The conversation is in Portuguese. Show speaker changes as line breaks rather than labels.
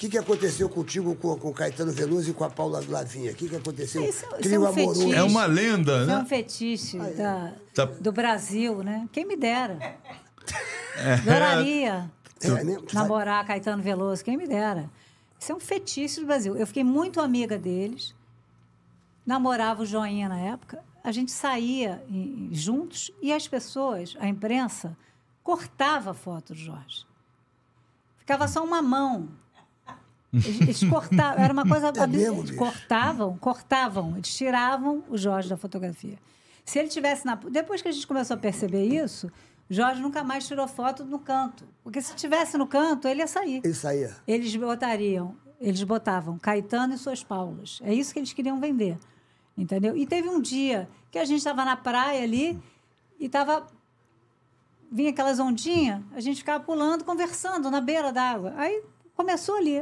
que, que aconteceu contigo com, com Caetano Veloso e com a Paula Lavinha? O que, que aconteceu? Isso, isso é um É uma lenda, é né? É um
fetiche ah, é. Da, tá. do Brasil, né? Quem me dera.
É. Adoraria
é, é namorar Caetano Veloso, quem me dera. Isso é um fetiche do Brasil. Eu fiquei muito amiga deles, namorava o Joinha na época, a gente saía juntos e as pessoas, a imprensa, cortava a foto do Jorge. Ficava só uma mão eles, cortavam, era uma coisa tá absurda. Cortavam, cortavam, eles tiravam o Jorge da fotografia. Se ele tivesse na. Depois que a gente começou a perceber isso, Jorge nunca mais tirou foto no canto. Porque se tivesse no canto, ele ia sair. Ele saía. Eles botariam, eles botavam Caetano e suas Paulas. É isso que eles queriam vender. Entendeu? E teve um dia que a gente estava na praia ali e estava. Vinha aquelas ondinhas, a gente ficava pulando, conversando na beira d'água. Aí começou ali.